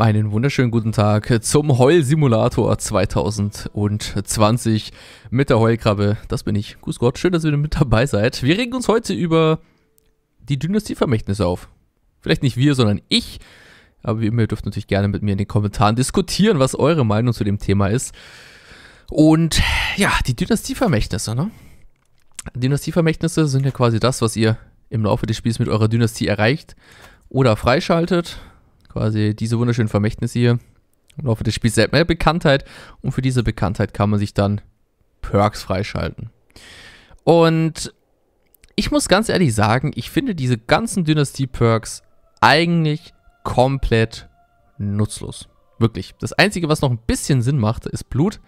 Einen wunderschönen guten Tag zum Heul-Simulator 2020 mit der Heulkrabbe. Das bin ich. Grüß Gott, schön, dass ihr wieder mit dabei seid. Wir regen uns heute über die Dynastievermächtnisse auf. Vielleicht nicht wir, sondern ich. Aber wie immer, ihr dürft natürlich gerne mit mir in den Kommentaren diskutieren, was eure Meinung zu dem Thema ist. Und ja, die Dynastievermächtnisse, ne? Dynastievermächtnisse sind ja quasi das, was ihr im Laufe des Spiels mit eurer Dynastie erreicht oder freischaltet quasi diese wunderschönen Vermächtnisse hier. Im Laufe des Spiels mehr Bekanntheit und für diese Bekanntheit kann man sich dann Perks freischalten. Und ich muss ganz ehrlich sagen, ich finde diese ganzen Dynastie-Perks eigentlich komplett nutzlos. Wirklich. Das Einzige, was noch ein bisschen Sinn macht, ist Blut.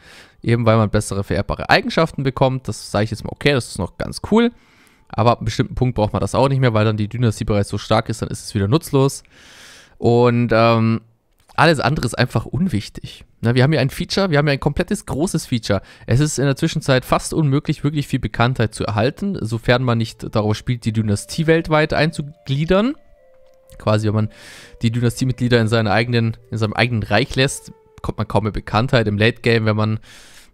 Eben weil man bessere vererbbare Eigenschaften bekommt. Das sage ich jetzt mal, okay, das ist noch ganz cool. Aber ab einem bestimmten Punkt braucht man das auch nicht mehr, weil dann die Dynastie bereits so stark ist, dann ist es wieder nutzlos. Und ähm, alles andere ist einfach unwichtig. Na, wir haben hier ein Feature, wir haben hier ein komplettes großes Feature. Es ist in der Zwischenzeit fast unmöglich, wirklich viel Bekanntheit zu erhalten, sofern man nicht darauf spielt, die Dynastie weltweit einzugliedern. Quasi, wenn man die Dynastiemitglieder in, seinen eigenen, in seinem eigenen Reich lässt, kommt man kaum mehr Bekanntheit. Im Late Game, wenn man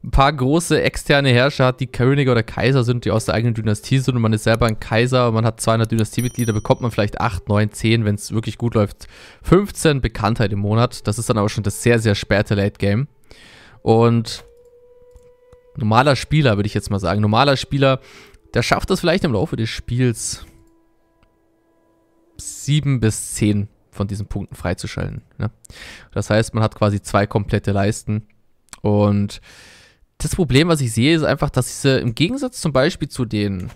ein paar große externe Herrscher hat, die Könige oder Kaiser sind, die aus der eigenen Dynastie sind und man ist selber ein Kaiser, man hat 200 Dynastiemitglieder, bekommt man vielleicht 8, 9, 10, wenn es wirklich gut läuft, 15 Bekanntheit im Monat. Das ist dann aber schon das sehr, sehr späte Late Game. Und normaler Spieler, würde ich jetzt mal sagen, normaler Spieler, der schafft das vielleicht im Laufe des Spiels 7 bis 10 von diesen Punkten freizuschalten. Ne? Das heißt, man hat quasi zwei komplette Leisten und das Problem, was ich sehe, ist einfach, dass diese im Gegensatz zum Beispiel zu den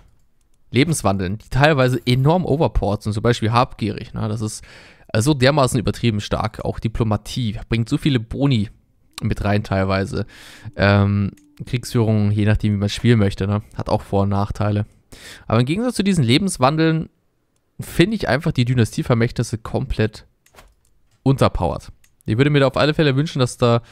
Lebenswandeln, die teilweise enorm overport sind, zum Beispiel habgierig, ne? das ist so also dermaßen übertrieben stark, auch Diplomatie, bringt so viele Boni mit rein teilweise. Ähm, Kriegsführung, je nachdem, wie man spielen möchte, ne? hat auch Vor- und Nachteile. Aber im Gegensatz zu diesen Lebenswandeln finde ich einfach die Dynastievermächtnisse komplett unterpowered. Ich würde mir da auf alle Fälle wünschen, dass da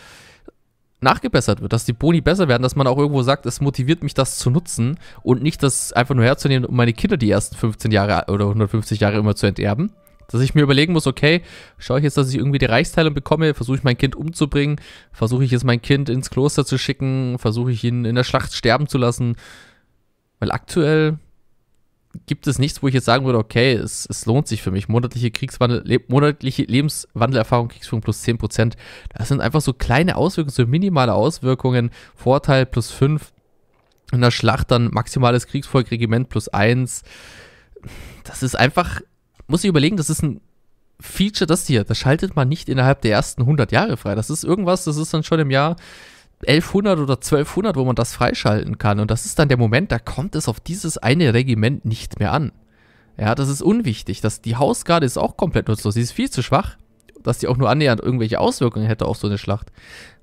nachgebessert wird, dass die Boni besser werden, dass man auch irgendwo sagt, es motiviert mich, das zu nutzen und nicht das einfach nur herzunehmen, um meine Kinder die ersten 15 Jahre oder 150 Jahre immer zu enterben. Dass ich mir überlegen muss, okay, schaue ich jetzt, dass ich irgendwie die Reichsteilung bekomme, versuche ich mein Kind umzubringen, versuche ich jetzt mein Kind ins Kloster zu schicken, versuche ich ihn in der Schlacht sterben zu lassen. Weil aktuell gibt es nichts, wo ich jetzt sagen würde, okay, es, es lohnt sich für mich. Monatliche, Kriegswandel, le monatliche Lebenswandelerfahrung, Kriegsführung plus 10%. Das sind einfach so kleine Auswirkungen, so minimale Auswirkungen. Vorteil plus 5. In der Schlacht dann maximales Kriegsvolkregiment plus 1. Das ist einfach, muss ich überlegen, das ist ein Feature, das hier, das schaltet man nicht innerhalb der ersten 100 Jahre frei. Das ist irgendwas, das ist dann schon im Jahr 1100 oder 1200, wo man das freischalten kann. Und das ist dann der Moment, da kommt es auf dieses eine Regiment nicht mehr an. Ja, das ist unwichtig. Das, die Hausgarde ist auch komplett nutzlos. Sie ist viel zu schwach, dass sie auch nur annähernd irgendwelche Auswirkungen hätte auf so eine Schlacht.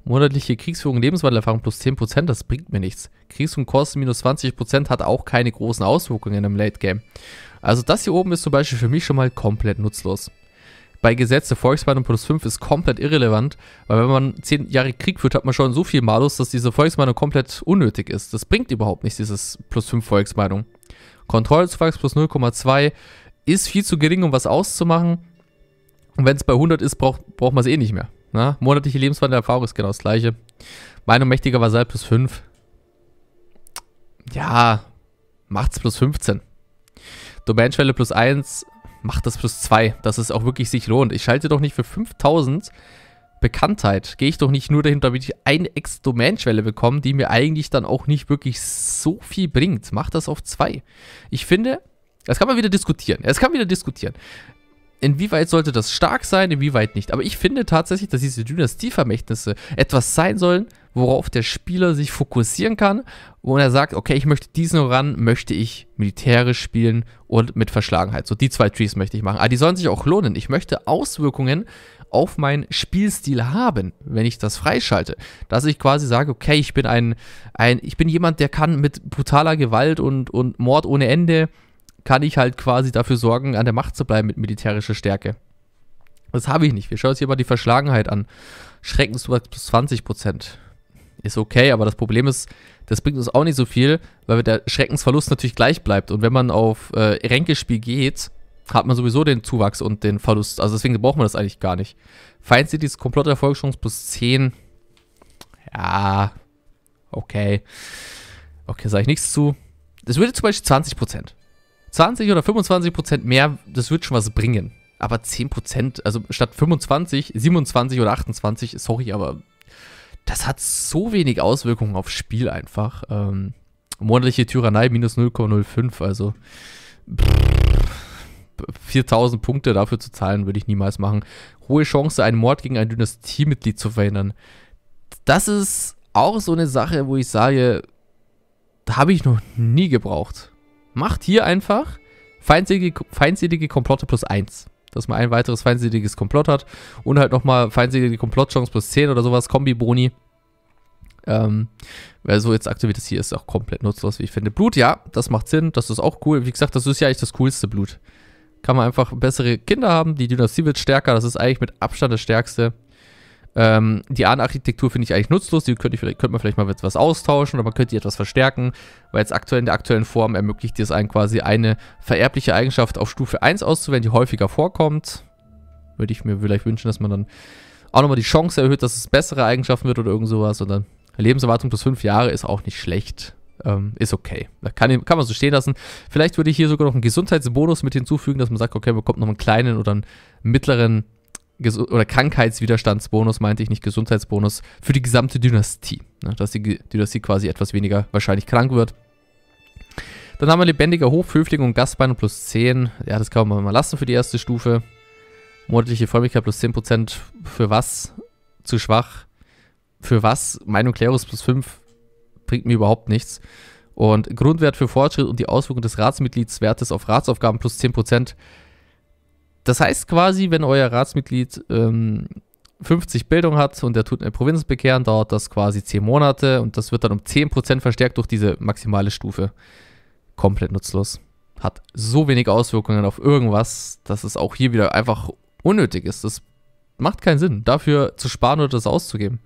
Monatliche Kriegsführung, Lebenswandelerfahrung plus 10%, das bringt mir nichts. Kriegsführung Kosten minus 20% hat auch keine großen Auswirkungen im Late Game. Also das hier oben ist zum Beispiel für mich schon mal komplett nutzlos bei Gesetz der Volkswahl plus 5 ist komplett irrelevant, weil wenn man 10 Jahre Krieg führt, hat man schon so viel Malus, dass diese Volksmeinung komplett unnötig ist. Das bringt überhaupt nichts, dieses plus 5 Volksmeinung. Kontrollzuwachs plus 0,2 ist viel zu gering, um was auszumachen. Und wenn es bei 100 ist, braucht, braucht man es eh nicht mehr. Na? Ne? Monatliche Erfahrung ist genau das gleiche. Meinung mächtiger Vasal plus 5. Ja, macht's plus 15. Domainschwelle plus 1, macht das plus 2, dass es auch wirklich sich lohnt. Ich schalte doch nicht für 5000 Bekanntheit. Gehe ich doch nicht nur dahinter, damit ich eine Ex-Domain-Schwelle bekomme, die mir eigentlich dann auch nicht wirklich so viel bringt. Macht das auf 2. Ich finde, das kann man wieder diskutieren. Das kann man wieder diskutieren inwieweit sollte das stark sein, inwieweit nicht. Aber ich finde tatsächlich, dass diese Dynastievermächtnisse etwas sein sollen, worauf der Spieler sich fokussieren kann, wo er sagt, okay, ich möchte diesen ran, möchte ich militärisch spielen und mit Verschlagenheit. So die zwei Trees möchte ich machen. Aber die sollen sich auch lohnen. Ich möchte Auswirkungen auf meinen Spielstil haben, wenn ich das freischalte. Dass ich quasi sage, okay, ich bin ein, ein ich bin jemand, der kann mit brutaler Gewalt und, und Mord ohne Ende kann ich halt quasi dafür sorgen, an der Macht zu bleiben mit militärischer Stärke. Das habe ich nicht. Wir schauen uns hier mal die Verschlagenheit an. Schreckenswert plus 20%. Ist okay, aber das Problem ist, das bringt uns auch nicht so viel, weil der Schreckensverlust natürlich gleich bleibt. Und wenn man auf äh, Ränkespiel geht, hat man sowieso den Zuwachs und den Verlust. Also deswegen braucht man das eigentlich gar nicht. Feind Cities komplette Erfolgschance plus 10. Ja, okay. Okay, sage ich nichts zu. Das würde zum Beispiel 20%. 20 oder 25 Prozent mehr, das wird schon was bringen. Aber 10 Prozent, also statt 25, 27 oder 28, sorry, aber das hat so wenig Auswirkungen aufs Spiel einfach. Ähm, monatliche Tyrannei minus 0,05, also pff, 4000 Punkte dafür zu zahlen, würde ich niemals machen. Hohe Chance, einen Mord gegen ein Dynastiemitglied zu verhindern. Das ist auch so eine Sache, wo ich sage, da habe ich noch nie gebraucht macht hier einfach feindselige, feindselige Komplotte plus 1. Dass man ein weiteres feindseliges Komplott hat und halt nochmal feindselige Komplottchance plus 10 oder sowas, Kombi-Boni. Ähm, weil so jetzt aktiviert das hier ist auch komplett nutzlos, wie ich finde. Blut, ja, das macht Sinn, das ist auch cool. Wie gesagt, das ist ja eigentlich das coolste Blut. Kann man einfach bessere Kinder haben, die Dynastie wird stärker, das ist eigentlich mit Abstand das stärkste. Ähm, die ARN-Architektur finde ich eigentlich nutzlos, die könnte, könnte man vielleicht mal etwas austauschen oder man könnte die etwas verstärken, weil jetzt aktuell in der aktuellen Form ermöglicht es einen quasi eine vererbliche Eigenschaft auf Stufe 1 auszuwählen, die häufiger vorkommt. Würde ich mir vielleicht wünschen, dass man dann auch nochmal die Chance erhöht, dass es bessere Eigenschaften wird oder irgend sowas. Und dann Lebenserwartung plus 5 Jahre ist auch nicht schlecht. Ähm, ist okay. Kann, kann man so stehen lassen. Vielleicht würde ich hier sogar noch einen Gesundheitsbonus mit hinzufügen, dass man sagt, okay, man bekommt noch einen kleinen oder einen mittleren Ges oder Krankheitswiderstandsbonus, meinte ich nicht Gesundheitsbonus, für die gesamte Dynastie. Ne? Dass die Dynastie quasi etwas weniger wahrscheinlich krank wird. Dann haben wir lebendiger Hofhöfling und Gastbein plus 10. Ja, das kann man mal lassen für die erste Stufe. Monatliche Vollmigkeit plus 10%. Für was? Zu schwach. Für was? Meinung Klerus plus 5 bringt mir überhaupt nichts. Und Grundwert für Fortschritt und die Auswirkung des Ratsmitgliedswertes auf Ratsaufgaben plus 10%. Das heißt quasi, wenn euer Ratsmitglied ähm, 50 Bildung hat und der tut eine Provinz bekehren, dauert das quasi 10 Monate und das wird dann um 10% verstärkt durch diese maximale Stufe. Komplett nutzlos. Hat so wenig Auswirkungen auf irgendwas, dass es auch hier wieder einfach unnötig ist. Das macht keinen Sinn, dafür zu sparen oder das auszugeben.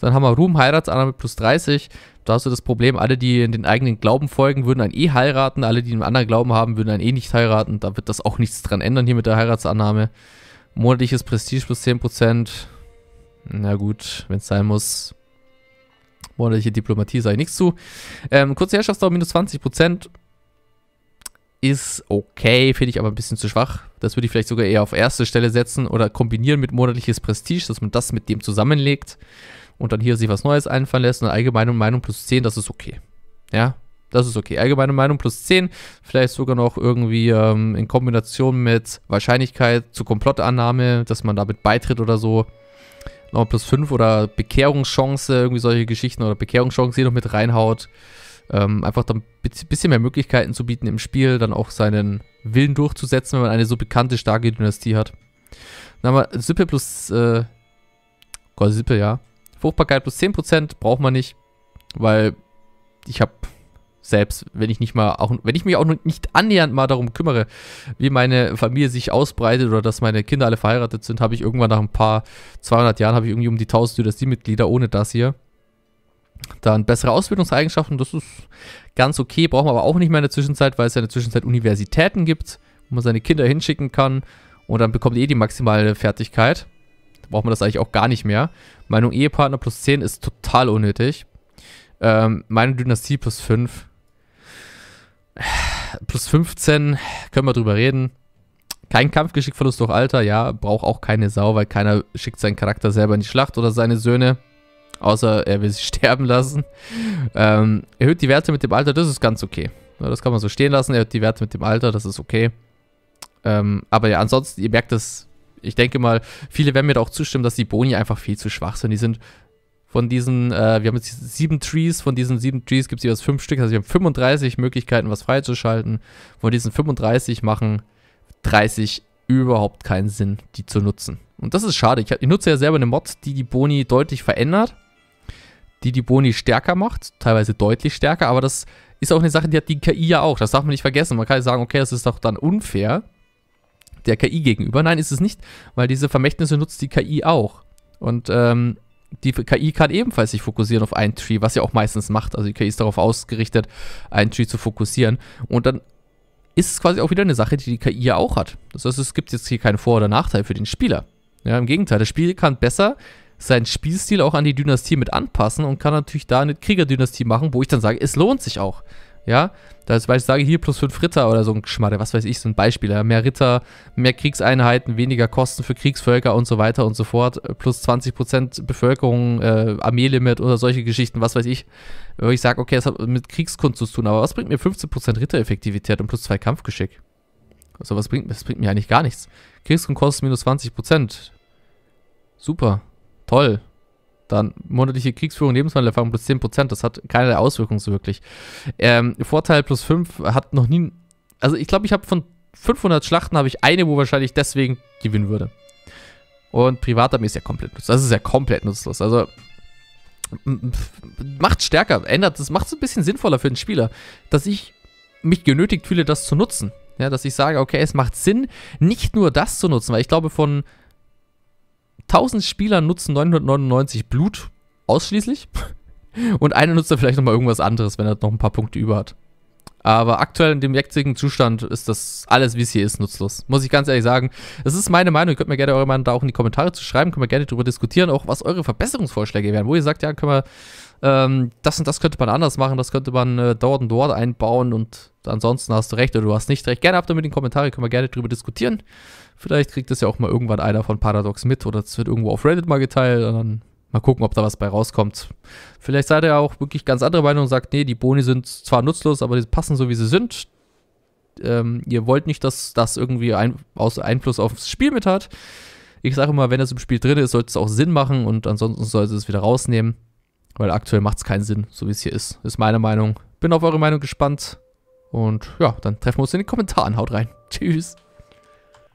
Dann haben wir Ruhm, Heiratsannahme plus 30. Da hast du das Problem, alle, die in den eigenen Glauben folgen, würden ein eh heiraten. Alle, die einen anderen Glauben haben, würden ein eh nicht heiraten. Da wird das auch nichts dran ändern hier mit der Heiratsannahme. Monatliches Prestige plus 10%. Na gut, wenn es sein muss. Monatliche Diplomatie sage ich nichts zu. Ähm, kurze Herrschaftsdauer minus 20% ist okay, finde ich aber ein bisschen zu schwach. Das würde ich vielleicht sogar eher auf erste Stelle setzen oder kombinieren mit monatliches Prestige, dass man das mit dem zusammenlegt und dann hier sich was Neues einfallen lässt. Und allgemeine Meinung plus 10, das ist okay. Ja, das ist okay. Allgemeine Meinung plus 10, vielleicht sogar noch irgendwie ähm, in Kombination mit Wahrscheinlichkeit zur Komplottannahme, dass man damit beitritt oder so. Nochmal plus 5 oder Bekehrungschance, irgendwie solche Geschichten oder Bekehrungschance hier noch mit reinhaut ähm, einfach dann ein bisschen mehr Möglichkeiten zu bieten im Spiel, dann auch seinen Willen durchzusetzen, wenn man eine so bekannte, starke Dynastie hat. Dann haben wir Sippe plus, äh, Gott, Sippe, ja. Fruchtbarkeit plus 10% braucht man nicht, weil ich habe selbst, wenn ich nicht mal auch, wenn ich mich auch nicht annähernd mal darum kümmere, wie meine Familie sich ausbreitet oder dass meine Kinder alle verheiratet sind, habe ich irgendwann nach ein paar 200 Jahren habe ich irgendwie um die 1000 Dynastiemitglieder ohne das hier. Dann bessere Ausbildungseigenschaften, das ist ganz okay, brauchen wir aber auch nicht mehr in der Zwischenzeit, weil es ja in der Zwischenzeit Universitäten gibt, wo man seine Kinder hinschicken kann und dann bekommt ihr eh die maximale Fertigkeit. Da braucht man das eigentlich auch gar nicht mehr. Meinung Ehepartner plus 10 ist total unnötig. Ähm, meine Dynastie plus 5. Plus 15 können wir drüber reden. Kein Kampfgeschickverlust durch Alter, ja, braucht auch keine Sau, weil keiner schickt seinen Charakter selber in die Schlacht oder seine Söhne. Außer er will sich sterben lassen. Ähm, erhöht die Werte mit dem Alter, das ist ganz okay. Das kann man so stehen lassen. Erhöht die Werte mit dem Alter, das ist okay. Ähm, aber ja, ansonsten, ihr merkt das. Ich denke mal, viele werden mir da auch zustimmen, dass die Boni einfach viel zu schwach sind. Die sind von diesen, äh, wir haben jetzt sieben Trees, von diesen sieben Trees gibt es jeweils fünf Stück, also wir haben 35 Möglichkeiten, was freizuschalten. Von diesen 35 machen 30 überhaupt keinen Sinn, die zu nutzen. Und das ist schade. Ich, ich nutze ja selber eine Mod, die die Boni deutlich verändert die die Boni stärker macht, teilweise deutlich stärker, aber das ist auch eine Sache, die hat die KI ja auch. Das darf man nicht vergessen. Man kann ja sagen, okay, das ist doch dann unfair der KI gegenüber. Nein, ist es nicht, weil diese Vermächtnisse nutzt die KI auch. Und ähm, die KI kann ebenfalls sich fokussieren auf ein Tree, was sie auch meistens macht. Also die KI ist darauf ausgerichtet, ein Tree zu fokussieren. Und dann ist es quasi auch wieder eine Sache, die die KI ja auch hat. Das heißt, es gibt jetzt hier keinen Vor- oder Nachteil für den Spieler. Ja, im Gegenteil, das Spiel kann besser seinen Spielstil auch an die Dynastie mit anpassen und kann natürlich da eine Kriegerdynastie machen, wo ich dann sage, es lohnt sich auch. Ja, da ich sage, hier plus 5 Ritter oder so ein Geschmack, was weiß ich, so ein Beispiel. Ja? Mehr Ritter, mehr Kriegseinheiten, weniger Kosten für Kriegsvölker und so weiter und so fort. Plus 20% Bevölkerung, äh, Armeelimit oder solche Geschichten, was weiß ich. Wo ich sage, okay, das hat mit Kriegskunst zu tun, aber was bringt mir 15% Rittereffektivität und plus 2 Kampfgeschick? Also was bringt, das bringt mir eigentlich gar nichts. Kriegskunst kostet minus 20%. Super. Toll. Dann monatliche Kriegsführung, Lebensmittelerfahrung plus 10%. Das hat keine Auswirkungen so wirklich. Ähm, Vorteil plus 5 hat noch nie. Also ich glaube, ich habe von 500 Schlachten habe ich eine, wo wahrscheinlich deswegen gewinnen würde. Und Privatarmee ist ja komplett nutzlos. Das ist ja komplett nutzlos. Also macht stärker, ändert es, macht es ein bisschen sinnvoller für den Spieler, dass ich mich genötigt fühle, das zu nutzen. Ja, dass ich sage, okay, es macht Sinn, nicht nur das zu nutzen, weil ich glaube, von 1000 Spieler nutzen 999 Blut ausschließlich. Und einer nutzt dann vielleicht nochmal irgendwas anderes, wenn er noch ein paar Punkte über hat. Aber aktuell in dem jetzigen Zustand ist das alles, wie es hier ist, nutzlos. Muss ich ganz ehrlich sagen. Es ist meine Meinung. Ihr könnt mir gerne eure Meinung da auch in die Kommentare zu schreiben. Können wir gerne darüber diskutieren, auch was eure Verbesserungsvorschläge wären. Wo ihr sagt, ja, können wir ähm, das und das könnte man anders machen. Das könnte man äh, dort und dort einbauen. Und ansonsten hast du recht oder du hast nicht recht. Gerne habt ihr mit in den Kommentaren. Können wir gerne darüber diskutieren. Vielleicht kriegt das ja auch mal irgendwann einer von Paradox mit oder es wird irgendwo auf Reddit mal geteilt und dann mal gucken, ob da was bei rauskommt. Vielleicht seid ihr ja auch wirklich ganz anderer Meinung und sagt, nee, die Boni sind zwar nutzlos, aber die passen so, wie sie sind. Ähm, ihr wollt nicht, dass das irgendwie ein, aus Einfluss aufs Spiel mit hat. Ich sage immer, wenn das im Spiel drin ist, sollte es auch Sinn machen und ansonsten sollte es wieder rausnehmen, weil aktuell macht es keinen Sinn, so wie es hier ist. Ist meine Meinung. Bin auf eure Meinung gespannt und ja, dann treffen wir uns in den Kommentaren. Haut rein. Tschüss.